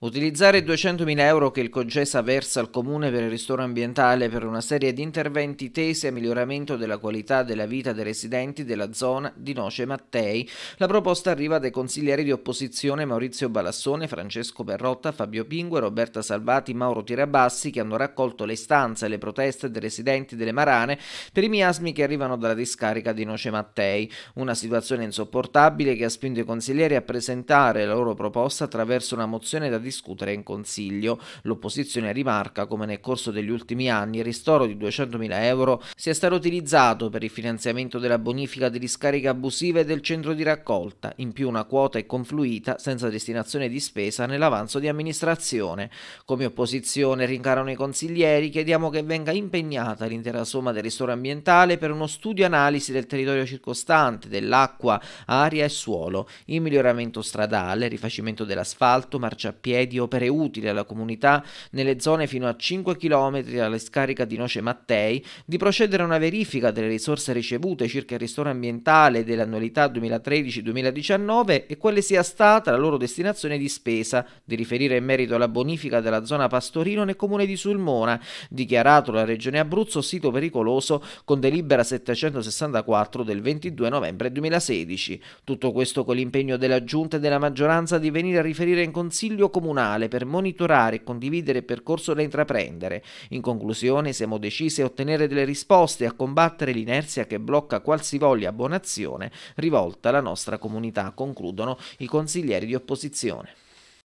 Utilizzare i 200.000 euro che il Cogesa versa al Comune per il ristoro ambientale per una serie di interventi tesi a miglioramento della qualità della vita dei residenti della zona di Noce Mattei. La proposta arriva dai consiglieri di opposizione Maurizio Balassone, Francesco Berrotta, Fabio Pingue, Roberta Salvati, Mauro Tirabassi che hanno raccolto le istanze e le proteste dei residenti delle Marane per i miasmi che arrivano dalla discarica di Noce Mattei. Una situazione insopportabile che ha spinto i consiglieri a presentare la loro proposta attraverso una mozione da discutere in Consiglio. L'opposizione rimarca come nel corso degli ultimi anni il ristoro di 200.000 euro sia stato utilizzato per il finanziamento della bonifica di discariche abusive del centro di raccolta, in più una quota è confluita senza destinazione di spesa nell'avanzo di amministrazione. Come opposizione rincarano i consiglieri, chiediamo che venga impegnata l'intera somma del ristoro ambientale per uno studio analisi del territorio circostante, dell'acqua, aria e suolo, il miglioramento stradale, rifacimento dell'asfalto, marciapiede, idee di opere utili alla comunità nelle zone fino a 5 km dalla scarica di Noce Mattei, di procedere a una verifica delle risorse ricevute circa il ristoro ambientale dell'annualità 2013-2019 e quale sia stata la loro destinazione di spesa, di riferire in merito alla bonifica della zona Pastorino nel comune di Sulmona, dichiarato la Regione Abruzzo sito pericoloso con delibera 764 del 22 novembre 2016. Tutto questo con l'impegno della Giunta e della maggioranza di venire a riferire in Consiglio Comunale comunale per monitorare e condividere il percorso da intraprendere. In conclusione siamo decisi a ottenere delle risposte e a combattere l'inerzia che blocca qualsivoglia buona azione rivolta alla nostra comunità, concludono i consiglieri di opposizione.